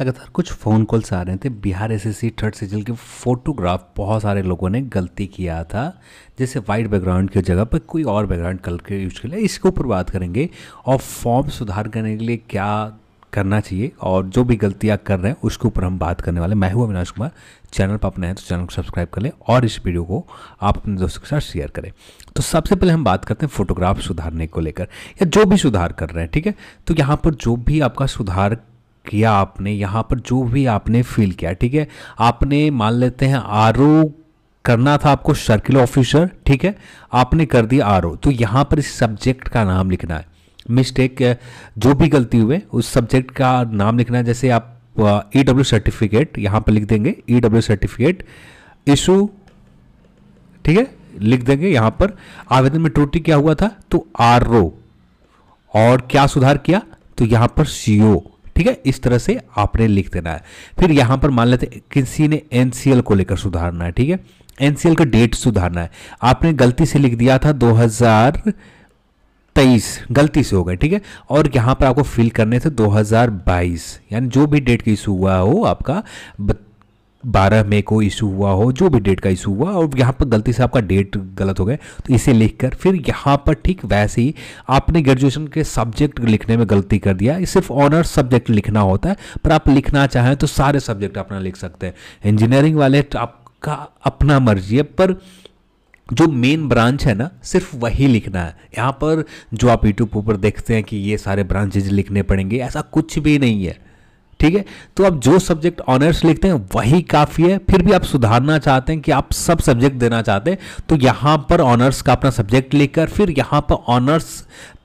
लगातार कुछ phone calls आ रहे थे बिहार एस एस थर्ड सीजल के फ़ोटोग्राफ बहुत सारे लोगों ने गलती किया था जैसे वाइट बैकग्राउंड की जगह पर कोई और बैकग्राउंड कलर के यूज कर लिया इसके ऊपर बात करेंगे और फॉर्म सुधार करने के लिए क्या करना चाहिए और जो भी गलतियाँ कर रहे हैं उसके ऊपर हम बात करने वाले मैं हूँ अविनाश कुमार चैनल पर अपने हैं तो चैनल को सब्सक्राइब कर लें और इस वीडियो को आप अपने दोस्तों के साथ शेयर करें तो सबसे पहले हम बात करते हैं फोटोग्राफ सुधारने को लेकर या जो भी सुधार कर रहे हैं ठीक है तो यहाँ पर जो भी आपका सुधार किया आपने यहाँ पर जो भी आपने फील किया ठीक है आपने मान लेते हैं आर करना था आपको सर्किल ऑफिसर ठीक है आपने कर दिया आर तो यहाँ पर इस सब्जेक्ट का नाम लिखना है मिस्टेक जो भी गलती हुए उस सब्जेक्ट का नाम लिखना है जैसे आप ई डब्ल्यू सर्टिफिकेट यहाँ पर लिख देंगे ई डब्ल्यू सर्टिफिकेट इशू ठीक है लिख देंगे यहाँ पर आवेदन में त्रुटि क्या हुआ था तो आर और क्या सुधार किया तो यहाँ पर सी ठीक है इस तरह से आपने लिख देना है फिर यहां पर मान लेते किसी ने एनसीएल को लेकर सुधारना है ठीक है एनसीएल का डेट सुधारना है आपने गलती से लिख दिया था 2023 गलती से हो गए ठीक है और यहां पर आपको फिल करने थे 2022 यानी जो भी डेट का इशू हुआ हो आपका बारह मई को इशू हुआ हो जो भी डेट का इशू हुआ और यहाँ पर गलती से आपका डेट गलत हो गया तो इसे लिखकर फिर यहाँ पर ठीक वैसे ही आपने ग्रेजुएशन के सब्जेक्ट लिखने में गलती कर दिया सिर्फ ऑनर्स सब्जेक्ट लिखना होता है पर आप लिखना चाहें तो सारे सब्जेक्ट अपना लिख सकते हैं इंजीनियरिंग वाले तो आपका अपना मर्जी है पर जो मेन ब्रांच है ना सिर्फ वही लिखना है यहाँ पर जो आप यूट्यूब पर देखते हैं कि ये सारे ब्रांचेज लिखने पड़ेंगे ऐसा कुछ भी नहीं है ठीक है तो आप जो सब्जेक्ट ऑनर्स लिखते हैं वही काफ़ी है फिर भी आप सुधारना चाहते हैं कि आप सब सब्जेक्ट देना चाहते हैं तो यहाँ पर ऑनर्स का अपना सब्जेक्ट लेकर फिर यहाँ पर ऑनर्स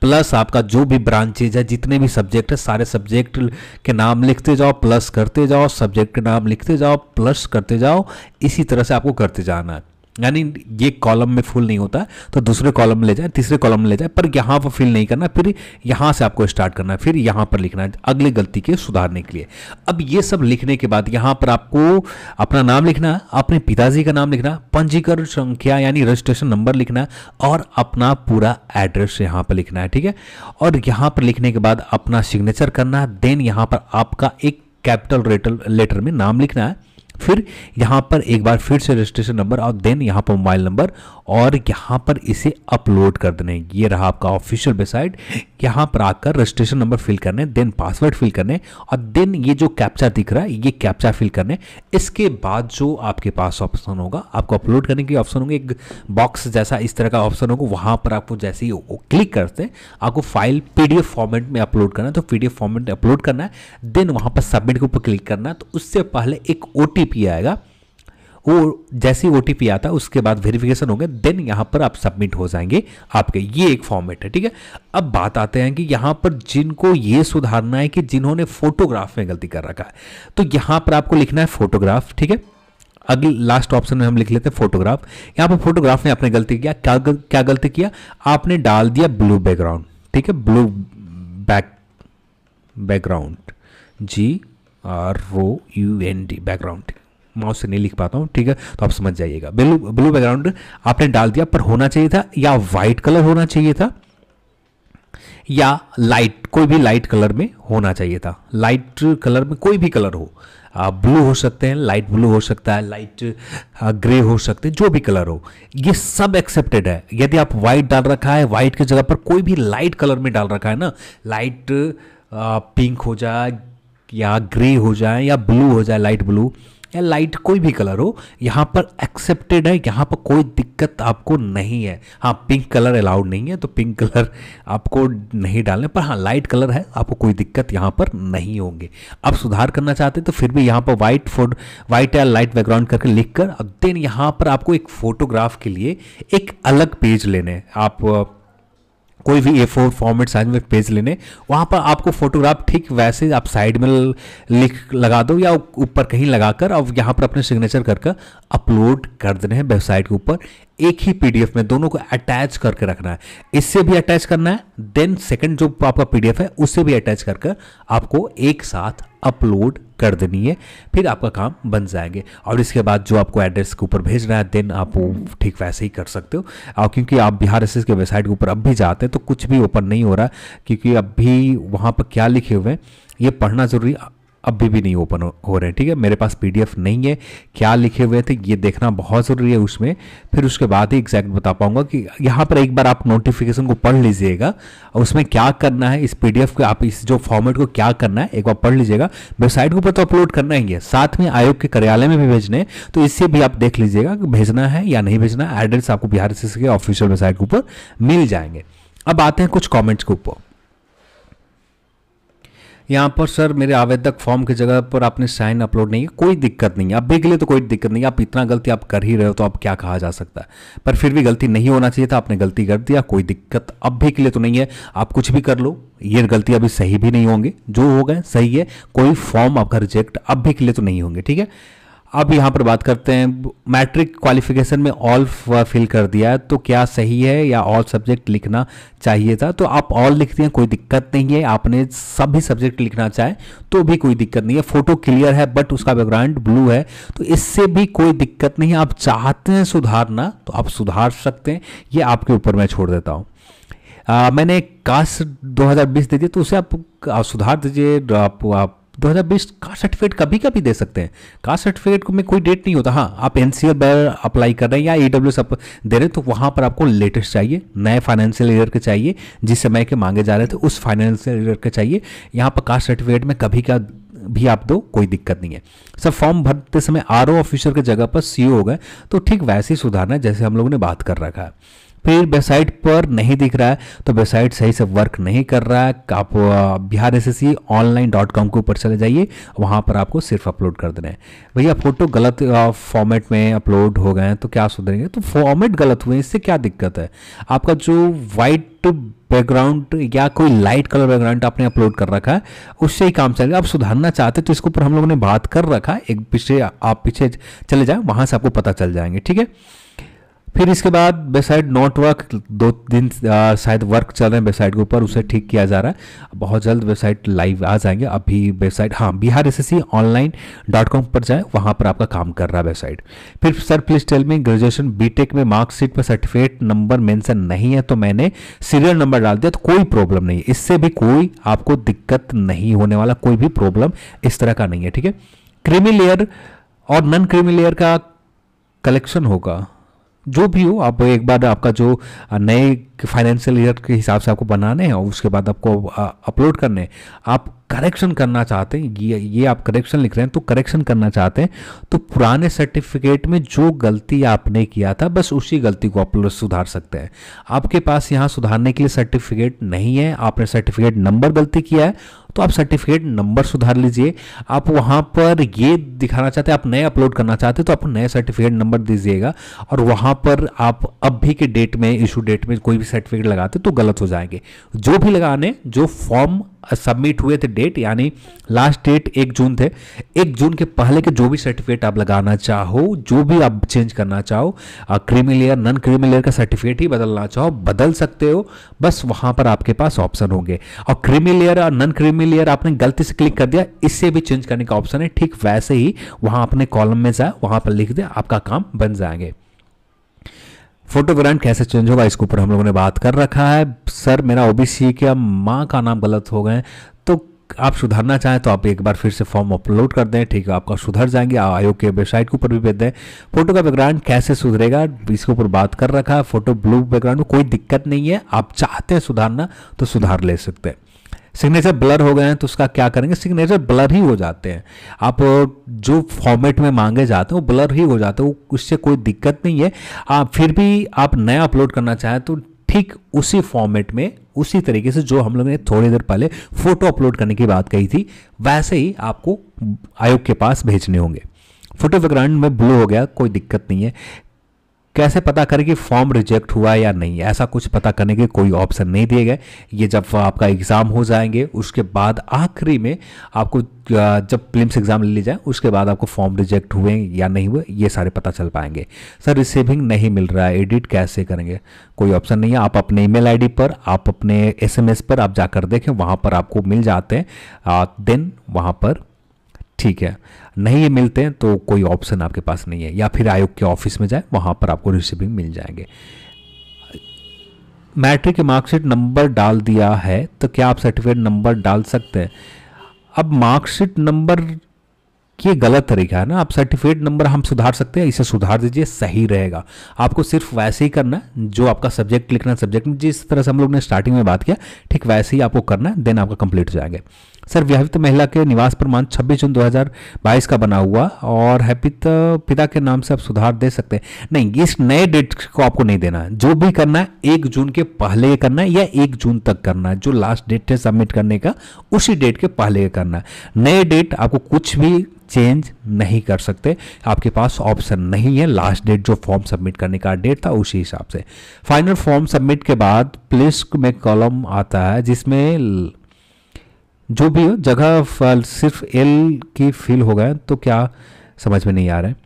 प्लस आपका जो भी ब्रांचेज है जितने भी सब्जेक्ट है सारे सब्जेक्ट के नाम लिखते जाओ प्लस करते जाओ सब्जेक्ट के नाम लिखते जाओ प्लस करते जाओ इसी तरह से आपको करते जाना है यानी ये कॉलम में फुल नहीं होता तो दूसरे कॉलम में ले जाए तीसरे कॉलम में ले जाए पर यहाँ पर फिल नहीं करना फिर यहाँ से आपको स्टार्ट करना है फिर यहाँ पर लिखना है अगले गलती के सुधारने के लिए अब ये सब लिखने के बाद यहाँ पर आपको अपना नाम लिखना अपने पिताजी का नाम लिखना पंजीकरण संख्या यानी रजिस्ट्रेशन नंबर लिखना और अपना पूरा एड्रेस यहाँ पर लिखना है ठीक है और यहाँ पर लिखने के बाद अपना सिग्नेचर करना देन यहाँ पर आपका एक कैपिटल लेटर में नाम लिखना है फिर यहां पर एक बार फिर से रजिस्ट्रेशन नंबर और देन यहां पर मोबाइल नंबर और यहां पर इसे अपलोड कर देने ये रहा आपका ऑफिशियल वेबसाइट यहाँ पर आकर रजिस्ट्रेशन नंबर फिल करने देन पासवर्ड फिल करने और देन ये जो कैप्चा दिख रहा है ये कैप्चा फिल करने इसके बाद जो आपके पास ऑप्शन होगा आपको अपलोड करने के ऑप्शन होंगे एक बॉक्स जैसा इस तरह का ऑप्शन होगा वहाँ पर आपको जैसे ही क्लिक करते हैं आपको फाइल पी फॉर्मेट में अपलोड करना है तो पी फॉर्मेट में अपलोड करना है देन वहाँ पर सबमिट के ऊपर क्लिक करना है तो उससे पहले एक ओ आएगा वो जैसे ओ आता है उसके बाद वेरिफिकेशन होंगे देन यहाँ पर आप सबमिट हो जाएंगे आपके ये एक फॉर्मेट है ठीक है अब बात आते हैं कि यहाँ पर जिनको ये सुधारना है कि जिन्होंने फोटोग्राफ में गलती कर रखा है तो यहाँ पर आपको लिखना है फोटोग्राफ ठीक है अगले लास्ट ऑप्शन में हम लिख लेते हैं फोटोग्राफ यहाँ पर फोटोग्राफ ने आपने गलती किया क्या गल, क्या गलती किया आपने डाल दिया ब्लू बैकग्राउंड ठीक है blue back background G R O U N D background mouse से नहीं लिख पाता हूँ ठीक है तो आप समझ जाइएगा ब्लू ब्लू बैकग्राउंड आपने डाल दिया पर होना चाहिए था या वाइट कलर होना चाहिए था या लाइट कोई भी लाइट कलर में होना चाहिए था लाइट कलर में कोई भी कलर हो ब्लू हो सकते हैं लाइट ब्लू हो सकता है लाइट ग्रे हो सकते हैं जो भी कलर हो ये सब एक्सेप्टेड है यदि आप व्हाइट डाल रखा है व्हाइट की जगह पर कोई भी लाइट कलर में डाल रखा है ना लाइट पिंक हो जाए या ग्रे हो जाए या ब्लू हो जाए लाइट ब्लू या लाइट कोई भी कलर हो यहाँ पर एक्सेप्टेड है यहाँ पर कोई दिक्कत आपको नहीं है हाँ पिंक कलर अलाउड नहीं है तो पिंक कलर आपको नहीं डालना पर हाँ लाइट कलर है आपको कोई दिक्कत यहाँ पर नहीं होंगे आप सुधार करना चाहते हैं तो फिर भी यहाँ पर वाइट फोड वाइट या लाइट बैकग्राउंड करके लिख कर देन यहाँ पर आपको एक फ़ोटोग्राफ के लिए एक अलग पेज लेने आप कोई भी ए फोर फॉर्मेट साइज में पेज लेने वहाँ पर आपको फोटोग्राफ ठीक वैसे आप साइड में लिख लगा दो या ऊपर कहीं लगा कर और यहाँ पर अपने सिग्नेचर कर अपलोड कर देने हैं वेबसाइट के ऊपर एक ही पीडीएफ में दोनों को अटैच करके रखना है इससे भी अटैच करना है देन सेकंड जो आपका पीडीएफ है उससे भी अटैच कर कर आपको एक साथ अपलोड कर देनी है फिर आपका काम बन जाएंगे और इसके बाद जो आपको एड्रेस के ऊपर भेज रहा है देन आप वो ठीक वैसे ही कर सकते हो और क्योंकि आप बिहार एस के वेबसाइट के ऊपर अब भी जाते हैं तो कुछ भी ओपन नहीं हो रहा क्योंकि अब भी वहाँ पर क्या लिखे हुए हैं ये पढ़ना ज़रूरी अभी भी नहीं ओपन हो रहे हैं ठीक है मेरे पास पीडीएफ नहीं है क्या लिखे हुए थे ये देखना बहुत ज़रूरी है उसमें फिर उसके बाद ही एग्जैक्ट बता पाऊंगा कि यहाँ पर एक बार आप नोटिफिकेशन को पढ़ लीजिएगा उसमें क्या करना है इस पीडीएफ को आप इस जो फॉर्मेट को क्या करना है एक बार पढ़ लीजिएगा वेबसाइट के ऊपर तो अपलोड करना ही है साथ में आयोग के कार्यालय में भी भेजने तो इससे भी आप देख लीजिएगा कि भेजना है या नहीं भेजना एड्रेस आपको बिहार के ऑफिशियल वेबसाइट के ऊपर मिल जाएंगे अब आते हैं कुछ कॉमेंट्स के ऊपर यहाँ पर सर मेरे आवेदक फॉर्म की जगह पर आपने साइन अपलोड नहीं है कोई दिक्कत नहीं है अभी के लिए तो कोई दिक्कत नहीं आप इतना गलती आप कर ही रहे हो तो आप क्या कहा जा सकता है पर फिर भी गलती नहीं होना चाहिए था आपने गलती कर दिया कोई दिक्कत अब भी के लिए तो नहीं है आप कुछ भी कर लो ये गलती अभी सही भी नहीं होंगे जो हो गए सही है कोई फॉर्म आपका रिजेक्ट अब भी के लिए तो नहीं होंगे ठीक है अब यहाँ पर बात करते हैं मैट्रिक क्वालिफिकेशन में ऑल फिल कर दिया है तो क्या सही है या ऑल सब्जेक्ट लिखना चाहिए था तो आप ऑल लिखते हैं कोई दिक्कत नहीं है आपने सभी सब्जेक्ट लिखना चाहे तो भी कोई दिक्कत नहीं है फोटो क्लियर है बट उसका बैकग्राउंड ब्लू है तो इससे भी कोई दिक्कत नहीं है आप चाहते हैं सुधारना तो आप सुधार सकते हैं ये आपके ऊपर मैं छोड़ देता हूँ मैंने कास्ट 2020 दे दी तो उसे आप, आप सुधार दीजिए आप, आप दो हज़ार बीस कास्ट सर्टिफिकेट कभी कभी दे सकते हैं कास्ट सर्टिफिकेट में कोई डेट नहीं होता हाँ आप एन सी अप्लाई कर रहे हैं या ई डब्ल्यू एस दे रहे हैं तो वहाँ पर आपको लेटेस्ट चाहिए नए फाइनेंशियल ईयर के चाहिए जिस समय के मांगे जा रहे थे तो उस फाइनेंशियल ईयर के चाहिए यहाँ पर कास्ट सर्टिफिकेट में कभी का भी आप दो कोई दिक्कत नहीं है सर फॉर्म भरते समय आर ओ ऑफिसर की जगह पर सी ओ हो गए तो ठीक वैसे ही सुधारना जैसे हम लोगों ने बात कर रखा है फिर वेबसाइट पर नहीं दिख रहा है तो वेबसाइट सही से वर्क नहीं कर रहा है तो आप Bihar S S online dot com के ऊपर चले जाइए वहाँ पर आपको सिर्फ अपलोड कर देना है भैया फोटो गलत फॉर्मेट में अपलोड हो गए हैं तो क्या सुधरेंगे तो फॉर्मेट गलत हुए इससे क्या दिक्कत है आपका जो वाइट बैकग्राउंड या कोई लाइट कलर बैकग्राउंड आपने अपलोड कर रखा है उससे ही काम चलेगा आप सुधारना चाहते तो इसके ऊपर हम लोगों ने बात कर रखा है एक पीछे आप पीछे चले जाए वहाँ से आपको पता चल जाएंगे ठीक है फिर इसके बाद बेसाइड नॉट वर्क दो दिन शायद वर्क चल रहे हैं वेबसाइट के ऊपर उसे ठीक किया जा रहा है बहुत जल्द वेबसाइट लाइव आ जाएंगे अभी वेबसाइट हाँ Bihar S online dot com पर जाए वहाँ पर आपका काम कर रहा है वेबसाइट फिर सर प्लीज टेल में ग्रेजुएशन बीटेक में मार्कशीट पर सर्टिफिकेट नंबर मेंशन नहीं है तो मैंने सीरियल नंबर डाल दिया तो कोई प्रॉब्लम नहीं है इससे भी कोई आपको दिक्कत नहीं होने वाला कोई भी प्रॉब्लम इस तरह का नहीं है ठीक है क्रीमी लेयर और नॉन क्रीमी लेयर का कलेक्शन होगा जो भी हो आप एक बार आपका जो नए फाइनेंशियल ईयर के हिसाब से आपको बनाने हैं और उसके बाद आपको अपलोड करने आप करेक्शन करना चाहते हैं ये ये आप करेक्शन लिख रहे हैं तो करेक्शन करना चाहते हैं तो पुराने सर्टिफिकेट में जो गलती आपने किया था बस उसी गलती को आप सुधार सकते हैं आपके पास यहाँ सुधारने के लिए सर्टिफिकेट नहीं है आपने सर्टिफिकेट नंबर गलती किया है तो आप सर्टिफिकेट नंबर सुधार लीजिए आप वहाँ पर ये दिखाना चाहते हैं आप नए अपलोड करना चाहते हैं तो आप नए सर्टिफिकेट नंबर दीजिएगा और वहाँ पर आप अब भी के डेट में इशू डेट में कोई भी सर्टिफिकेट लगाते तो गलत हो जाएंगे जो भी लगाने जो फॉर्म सबमिट हुए थे डेट यानी लास्ट डेट एक जून थे एक जून के पहले के जो भी सर्टिफिकेट आप लगाना चाहो जो भी आप चेंज करना चाहो creamy layer non creamy layer का सर्टिफिकेट ही बदलना चाहो बदल सकते हो बस वहां पर आपके पास ऑप्शन होंगे और क्रीमी लेयर और नॉन क्रीमी लेयर आपने गलती से क्लिक कर दिया इससे भी चेंज करने का ऑप्शन है ठीक वैसे ही वहां अपने कॉलम में जाए वहां पर लिख दे आपका काम बन जाएंगे फोटो ब्रांड कैसे चेंज होगा इसके ऊपर हम लोगों ने बात कर रखा है सर मेरा ओबीसी क्या माँ का नाम गलत हो गए तो आप सुधारना चाहें तो आप एक बार फिर से फॉर्म अपलोड कर दें ठीक है आपका सुधर जाएंगे आयोग के वेबसाइट के ऊपर भी भेज दें फोटो का बैकग्राउंड कैसे सुधरेगा इसके ऊपर बात कर रखा है फोटो ब्लू बैकग्राउंड में कोई दिक्कत नहीं है आप चाहते हैं सुधारना तो सुधार ले सकते हैं सिग्नेचर ब्लर हो गए हैं तो उसका क्या करेंगे सिग्नेचर ब्लर ही हो जाते हैं आप जो फॉर्मेट में मांगे जाते हैं वो ब्लर ही हो जाते हैं उससे कोई दिक्कत नहीं है आप फिर भी आप नया अपलोड करना चाहें तो ठीक उसी फॉर्मेट में उसी तरीके से जो हम लोगों ने थोड़ी देर पहले फोटो अपलोड करने की बात कही थी वैसे ही आपको आयोग के पास भेजने होंगे फोटो बैकग्राउंड में ब्लू हो गया कोई दिक्कत नहीं है कैसे पता करें कि फॉर्म रिजेक्ट हुआ है या नहीं ऐसा कुछ पता करने के कोई ऑप्शन नहीं दिए गए ये जब आपका एग्ज़ाम हो जाएंगे उसके बाद आखिरी में आपको जब प्लिम्स एग्ज़ाम ले ली जाए उसके बाद आपको फॉर्म रिजेक्ट हुए या नहीं हुए ये सारे पता चल पाएंगे सर रिसीविंग नहीं मिल रहा है एडिट कैसे करेंगे कोई ऑप्शन नहीं है आप अपने ईमेल आईडी पर आप अपने एसएमएस पर आप जाकर देखें वहाँ पर आपको मिल जाते हैं देन वहाँ पर ठीक है नहीं ये मिलते हैं तो कोई ऑप्शन आपके पास नहीं है या फिर आयोग के ऑफिस में जाए वहाँ पर आपको रिसिविंग मिल जाएंगे मैट्रिक के मार्कशीट नंबर डाल दिया है तो क्या आप सर्टिफिकेट नंबर डाल सकते हैं अब मार्कशीट नंबर कि ये गलत तरीका है ना आप सर्टिफिकेट नंबर हम सुधार सकते हैं इसे सुधार दीजिए सही रहेगा आपको सिर्फ वैसे ही करना है जो आपका सब्जेक्ट लिखना सब्जेक्ट में जिस तरह से हम लोग ने स्टार्टिंग में बात किया ठीक वैसे ही आपको करना है देन आपका कंप्लीट हो जाएंगे सर विवाहित महिला के निवास प्रमाण 26 जून 2022 का बना हुआ और हैपित पिता के नाम से आप सुधार दे सकते हैं नहीं इस नए डेट को आपको नहीं देना है जो भी करना है एक जून के पहले करना है या एक जून तक करना है जो लास्ट डेट है सबमिट करने का उसी डेट के पहले करना है नए डेट आपको कुछ भी चेंज नहीं कर सकते आपके पास ऑप्शन नहीं है लास्ट डेट जो फॉर्म सबमिट करने का डेट था उसी हिसाब से फाइनल फॉर्म सबमिट के बाद प्लेस में कॉलम आता है जिसमें जो भी जगह सिर्फ एल की फिल हो गए तो क्या समझ में नहीं आ रहा है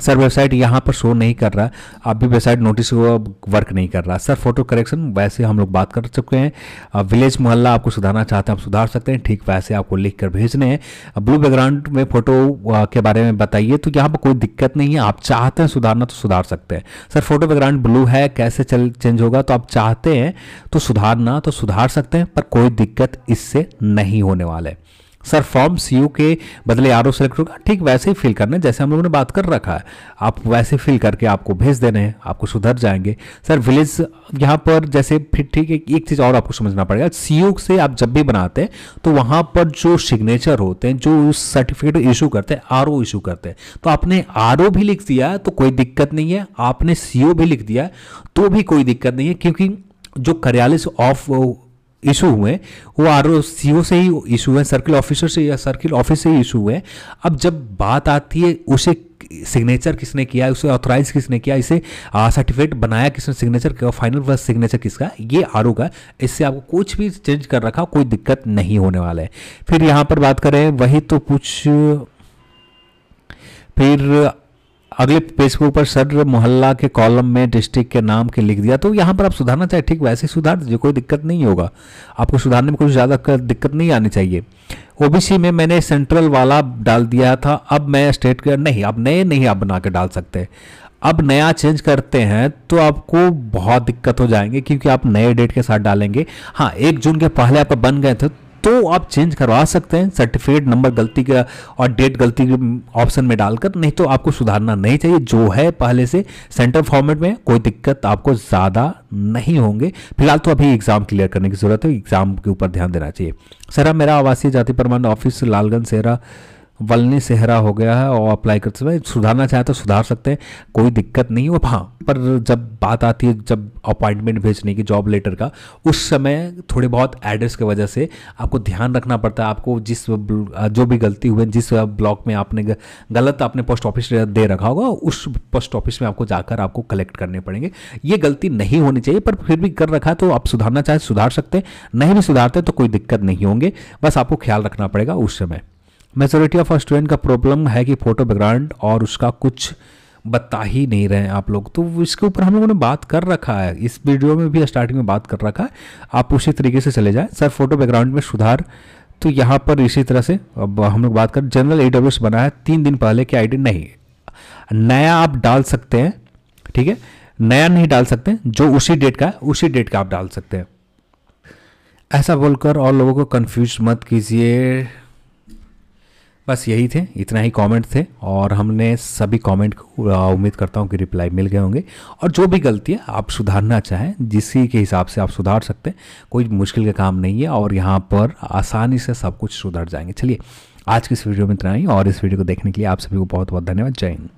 सर वेबसाइट यहाँ पर शो नहीं कर रहा आप भी वेबसाइट नोटिस हुआ वर्क नहीं कर रहा सर फोटो करेक्शन वैसे हम लोग बात कर चुके हैं विलेज मोहल्ला आपको सुधारना चाहते हैं आप सुधार सकते हैं ठीक वैसे आपको लिख कर भेजने हैं ब्लू बैकग्राउंड में फोटो के बारे में बताइए तो यहाँ पर कोई दिक्कत नहीं है आप चाहते हैं सुधारना तो सुधार सकते हैं सर फोटो बैकग्राउंड ब्लू है कैसे चल चेंज होगा तो आप चाहते हैं तो सुधारना तो सुधार सकते हैं पर कोई दिक्कत इससे नहीं होने वाला है सर फॉर्म सी यू के बदले आर ओ सेलेक्ट होगा ठीक वैसे ही फिल करना है जैसे हम लोगों ने बात कर रखा है आप वैसे फिल करके आपको भेज देने हैं आपको सुधर जाएंगे सर विलेज यहाँ पर जैसे फिर ठीक है एक चीज़ और आपको समझना पड़ेगा सी यू से आप जब भी बनाते हैं तो वहाँ पर जो सिग्नेचर होते हैं जो उस सर्टिफिकेट इशू करते हैं आर ओ इशू करते हैं तो आपने आर ओ भी लिख दिया तो कोई दिक्कत नहीं है आपने सी ओ भी लिख दिया तो भी कोई दिक्कत नहीं है क्योंकि जो कार्यालय से ऑफ इशू हुए वो आर ओ सी ओ से ही इशू हुए सर्किल ऑफिसर से या सर्किल ऑफिस से ही इशू हुए अब जब बात आती है उसे सिग्नेचर किसने किया उसे ऑथोराइज किसने किया इसे सर्टिफिकेट बनाया किसने सिग्नेचर किया फाइनल वर्स सिग्नेचर किसका ये आर का इससे आपको कुछ भी चेंज कर रखा कोई दिक्कत नहीं होने वाला है फिर यहाँ पर बात करें वही तो कुछ फिर अगले पेज के ऊपर सर मोहल्ला के कॉलम में डिस्ट्रिक्ट के नाम के लिख दिया तो यहाँ पर आप सुधारना चाहे ठीक वैसे ही सुधार दीजिए कोई दिक्कत नहीं होगा आपको सुधारने में कुछ ज़्यादा दिक्कत नहीं आनी चाहिए ओबीसी में मैंने सेंट्रल वाला डाल दिया था अब मैं स्टेट के नहीं अब नए नहीं आप बना के डाल सकते अब नया चेंज करते हैं तो आपको बहुत दिक्कत हो जाएंगे क्योंकि आप नए डेट के साथ डालेंगे हाँ एक जून के पहले आप बन गए थे तो आप चेंज करवा सकते हैं सर्टिफिकेट नंबर गलती का और डेट गलती के ऑप्शन में डालकर नहीं तो आपको सुधारना नहीं चाहिए जो है पहले से सेंटर फॉर्मेट में कोई दिक्कत आपको ज़्यादा नहीं होंगे फिलहाल तो अभी एग्ज़ाम क्लियर करने की ज़रूरत है एग्ज़ाम के ऊपर ध्यान देना चाहिए सर मेरा आवासीय जाति प्रमाण ऑफिस लालगंज सेरा वलने सेहरा हो गया है और अप्लाई कर सकते हैं सुधारना चाहे तो सुधार सकते हैं कोई दिक्कत नहीं हो हाँ पर जब बात आती है जब अपॉइंटमेंट भेजने की जॉब लेटर का उस समय थोड़े बहुत एड्रेस की वजह से आपको ध्यान रखना पड़ता है आपको जिस जो भी गलती हुई जिस ब्लॉक में आपने गलत आपने पोस्ट ऑफिस दे रखा होगा उस पोस्ट ऑफिस में आपको जाकर आपको कलेक्ट करने पड़ेंगे ये गलती नहीं होनी चाहिए पर फिर भी कर रखा है तो आप सुधारना चाहे सुधार सकते हैं नहीं भी सुधारते तो कोई दिक्कत नहीं होंगे बस आपको ख्याल रखना पड़ेगा उस समय मेजोरिटी ऑफ स्टूडेंट का प्रॉब्लम है कि फ़ोटो बैकग्राउंड और उसका कुछ बता ही नहीं रहे हैं आप लोग तो इसके ऊपर हम लोगों ने बात कर रखा है इस वीडियो में भी स्टार्टिंग में बात कर रखा है आप उसी तरीके से चले जाएं सर फोटो बैकग्राउंड में सुधार तो यहाँ पर इसी तरह से अब हम लोग बात कर जनरल ए डब्ल्यू बना है तीन दिन पहले की आई नहीं नया आप डाल सकते हैं ठीक है नया नहीं डाल सकते जो उसी डेट का है उसी डेट का आप डाल सकते हैं ऐसा बोलकर और लोगों को कन्फ्यूज मत कीजिए बस यही थे इतना ही कमेंट थे और हमने सभी कमेंट को उम्मीद करता हूँ कि रिप्लाई मिल गए होंगे और जो भी गलतियाँ आप सुधारना चाहें जिस के हिसाब से आप सुधार सकते हैं कोई मुश्किल का काम नहीं है और यहाँ पर आसानी से सब कुछ सुधर जाएंगे चलिए आज की इस वीडियो में इतना ही और इस वीडियो को देखने के लिए आप सभी को बहुत बहुत धन्यवाद जय हिंद